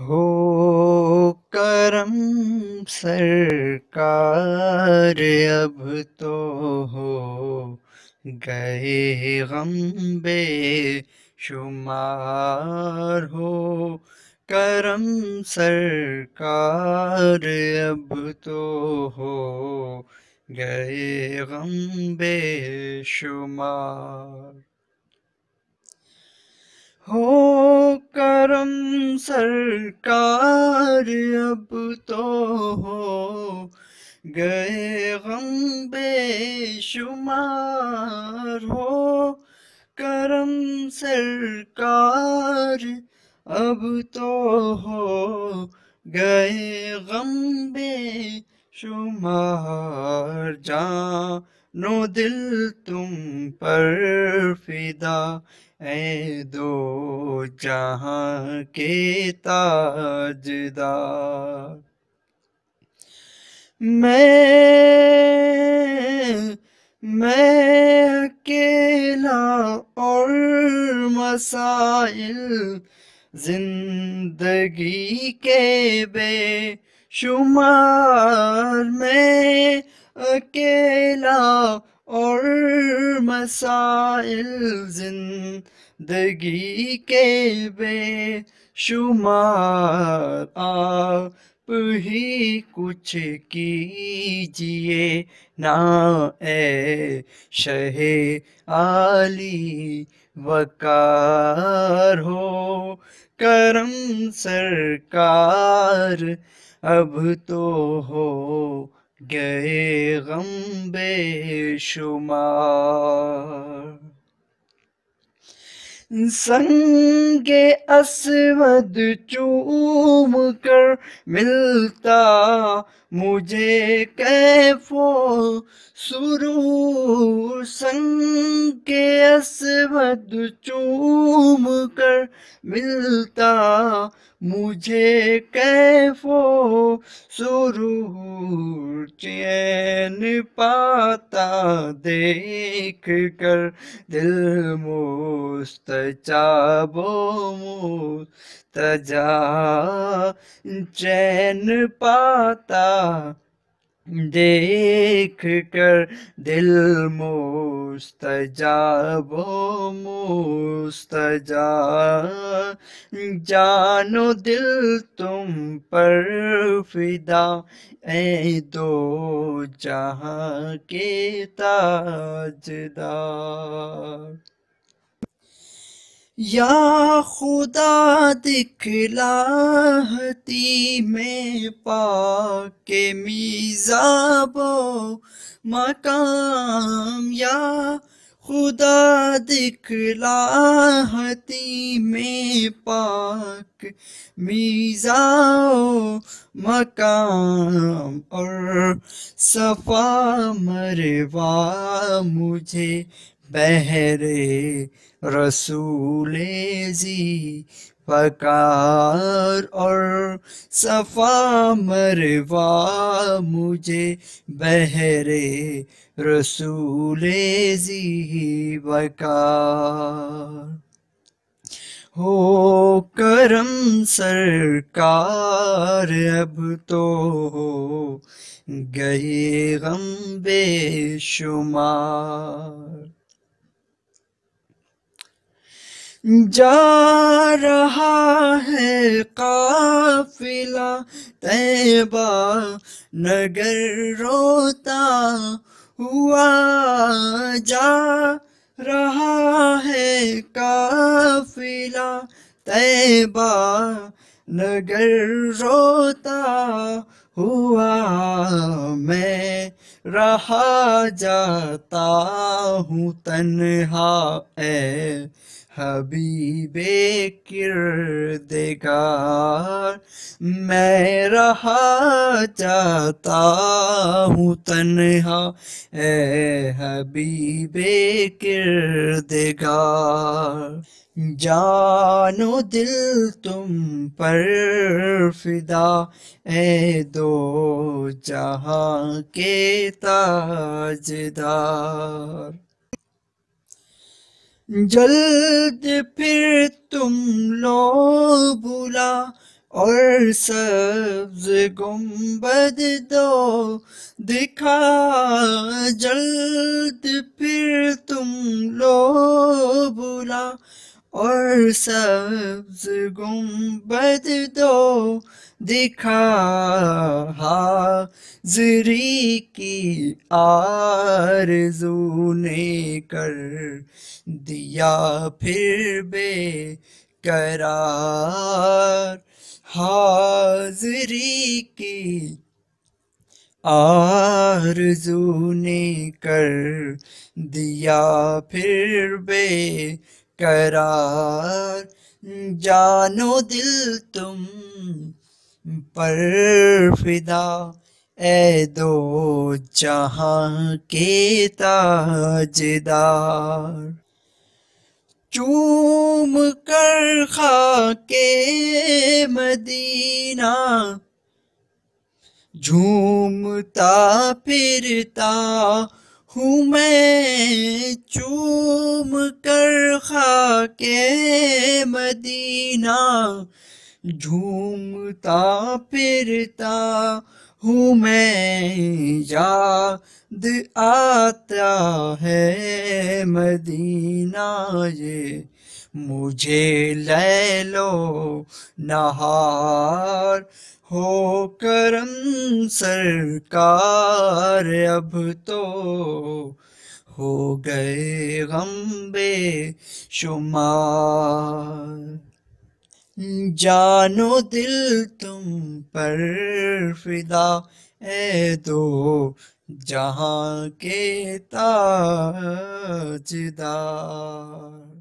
हो करम सरकार अब तो हो गए गम शुमार हो करम सरकार अब तो हो गए गम बे शुमार हो करम सरकार अब तो हो गए गम बेशुमार हो करम सरकार अब तो हो गए गम बेशुमार जा नो दिल तुम पर फिदा ऐ दो जहां के ताजदार मैं मैं अकेला और मसाइल जिंदगी के बे शुमार में अकेला और मसाइल जिंदगी के बेशुमार आप ही कुछ कीजिए ना ए शहे आली वकार हो करम सरकार अब तो हो गए गम बेशुमार संगे असवद चूम कर मिलता मुझे कैफो शुरू संग के चूम कर मिलता मुझे कैफो शुरू चैन पाता देख कर दिल मोस्त चाबो मोस्त तजा चैन पाता देख कर दिल मोस्त जा जानो दिल तुम पर फिदा ए दो जहाँ के ताजदार या खुदा दिखला हती में पाके मिजाबो मकाम या खुदा दिखला हती में पाक मिजाओ मकाम और सफा मरवा मुझे बहरे रसूले जी पकार और सफ़ा मरवा मुझे बहरे रसूले जी बकार हो करम सरकार अब तो हो गए गम बेशुमार जा रहा है काफिला तैबा नगर रोता हुआ जा रहा है काफिला तैबा नगर रोता हुआ मैं रहा जाता हूँ तन्हा है हबीबे किरदेगार मैं रहा जाता हूँ तन्हा ए हबीबे किरदेगार जानो दिल तुम पर फिदा ए दो जहाँ के ताजदार जल्द फिर तुम लो बुला और सब्ज गुम्बद दो दिखा जल्द फिर तुम लो बुला और सब्ज गुम्बद दो तो दिखा हाजरी की आरज़ू ने कर दिया फिर बे करार हाजरी की आरज़ू ने कर दिया फिर बे करार जानो दिल तुम पर फिदा ए दो जहां के ताजदार चूम कर खाके मदीना झूमता फिरता हूँ मैं चूम कर के मदीना झूमता फिरता हूँ मैं याद आता है मदीना ये मुझे ले लो नहार हो करम सरकार अब तो हो गए गम शुमार जानो दिल तुम पर फिदा ए दो जहाँ के ताजदार